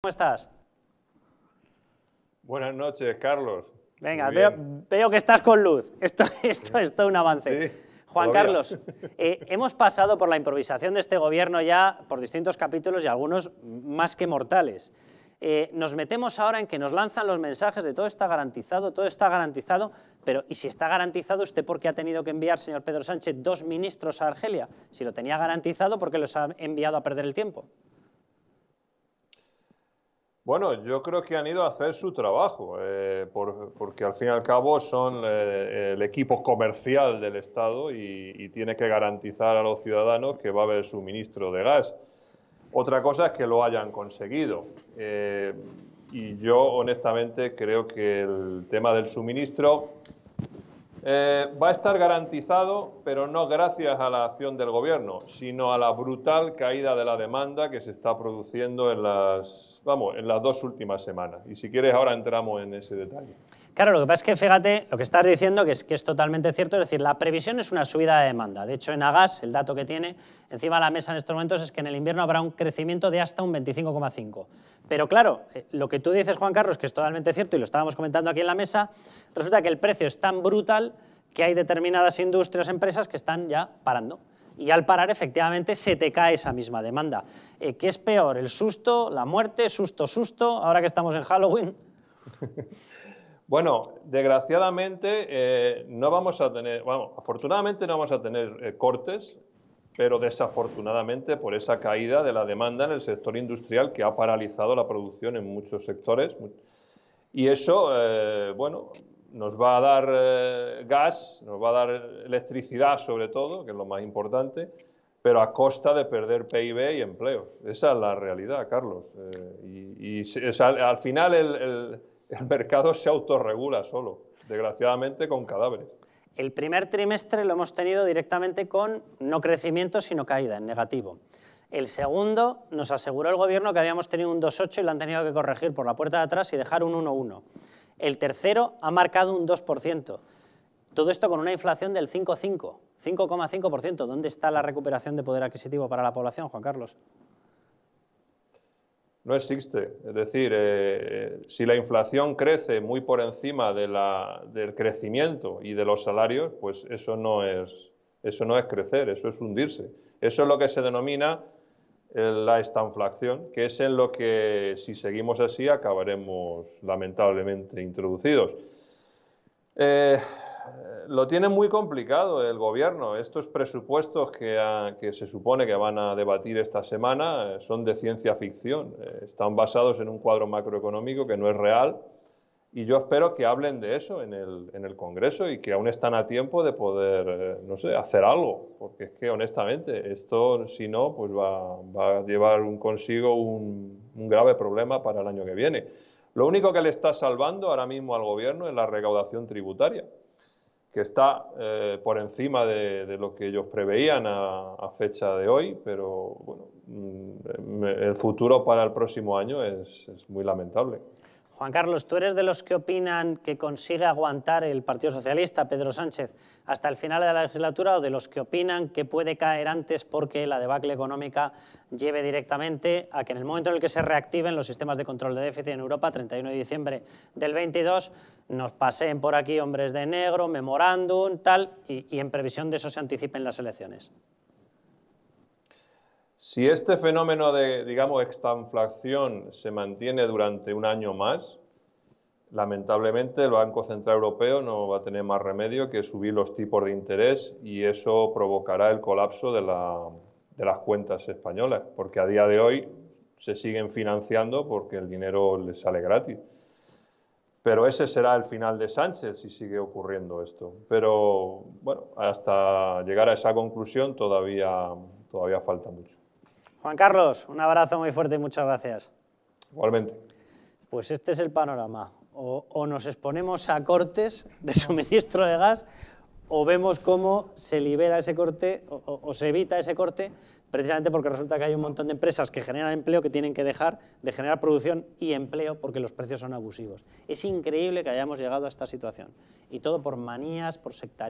¿Cómo estás? Buenas noches, Carlos. Venga, veo, que estás con luz. Esto, esto es todo un avance. Juan Carlos, eh, hemos pasado por la improvisación de este gobierno ya por distintos capítulos y algunos más que mortales. Eh, nos metemos ahora en que nos lanzan los mensajes de todo está garantizado, todo está garantizado, pero ¿y si está garantizado usted por qué ha tenido que enviar, señor Pedro Sánchez, dos ministros a Argelia? Si lo tenía garantizado, ¿por qué los ha enviado a perder el tiempo? Bueno, yo creo que han ido a hacer su trabajo, eh, porque al fin y al cabo son eh, el equipo comercial del Estado y, tiene que garantizar a los ciudadanos que va a haber suministro de gas. Otra cosa es que lo hayan conseguido. Eh, y yo honestamente creo que el tema del suministro eh, va a estar garantizado, pero no gracias a la acción del gobierno, sino a la brutal caída de la demanda que se está produciendo en las, vamos, en las dos últimas semanas. Y si quieres, ahora entramos en ese detalle. Claro, lo que pasa es que fíjate, lo que estás diciendo que es, que es totalmente cierto, es decir, la previsión es una subida de demanda. De hecho, en Agas, el dato que tiene encima la mesa en estos momentos es que en el invierno habrá un crecimiento de hasta un 25,5. Pero claro, eh, lo que tú dices, Juan Carlos, que es totalmente cierto y lo estábamos comentando aquí en la mesa, resulta que el precio es tan brutal que hay determinadas industrias, empresas que están ya parando y al parar efectivamente se te cae esa misma demanda. Eh, ¿Qué es peor, el susto, la muerte, susto, susto, ahora que estamos en Halloween? Bueno, desgraciadamente eh, no vamos a tener, afortunadamente no vamos a tener eh, cortes, pero desafortunadamente por esa caída de la demanda en el sector industrial que ha paralizado la producción en muchos sectores. Y eso, eh, bueno, nos va a dar gas, nos va a dar electricidad sobre todo, que es lo más importante, pero a costa de perder PIB y empleos. Esa es la realidad, Carlos. y, al, final el el mercado se autorregula solo, desgraciadamente con cadáveres. El primer trimestre lo hemos tenido directamente con no crecimiento, sino caída, en negativo. El segundo nos aseguró el gobierno que habíamos tenido un 2,8 y lo han tenido que corregir por la puerta de atrás y dejar un 1,1. El tercero ha marcado un 2%. Todo esto con una inflación del 5,5, 5,5%. ¿Dónde está la recuperación de poder adquisitivo para la población, Juan Carlos? No existe. Es decir, eh, si la inflación crece muy por encima de la, del crecimiento y de los salarios, pues eso no, es, eso no es crecer, eso es hundirse. Eso es lo que se denomina eh, la estanflación, que es en lo que, si seguimos así, acabaremos lamentablemente introducidos. Eh, lo tiene muy complicado el gobierno. Estos presupuestos que, se supone que van a debatir esta semana eh, son de ciencia ficción. Eh, están basados en un cuadro macroeconómico que no es real. Y yo espero que hablen de eso en el, Congreso y que aún están a tiempo de poder, eh, no sé, hacer algo. Porque es que, honestamente, esto, si no, pues va, a llevar consigo un grave problema para el año que viene. Lo único que le está salvando ahora mismo al gobierno es la recaudación tributaria que está eh, por encima de, lo que ellos preveían a, fecha de hoy, pero bueno, mm, el futuro para el próximo año es, es muy lamentable. Juan Carlos, ¿tú eres de los que opinan que consigue aguantar el Partido Socialista, Pedro Sánchez, hasta el final de la legislatura o de los que opinan que puede caer antes porque la debacle económica lleve directamente a que en el momento en el que se reactiven los sistemas de control de déficit en Europa, 31 de diciembre del 22, nos pasen por aquí hombres de negro, memorándum, tal, y, en previsión de eso se anticipen las elecciones. Si este fenómeno de, digamos, extanflación se mantiene durante un año más, lamentablemente el Banco Central Europeo no va a tener más remedio que subir los tipos de interés y eso provocará el colapso de, de las cuentas españolas, porque a día de hoy se siguen financiando porque el dinero les sale gratis. Pero ese será el final de Sánchez si sigue ocurriendo esto. Pero bueno, hasta llegar a esa conclusión todavía, todavía falta mucho. Juan Carlos, un abrazo muy fuerte y muchas gracias. Igualmente. Pues este es el panorama. O, nos exponemos a cortes de suministro de gas o vemos cómo se libera ese corte o se evita ese corte precisamente porque resulta que hay un montón de empresas que generan empleo que tienen que dejar de generar producción y empleo porque los precios son abusivos. Es increíble que hayamos llegado a esta situación. Y todo por manías, por sectores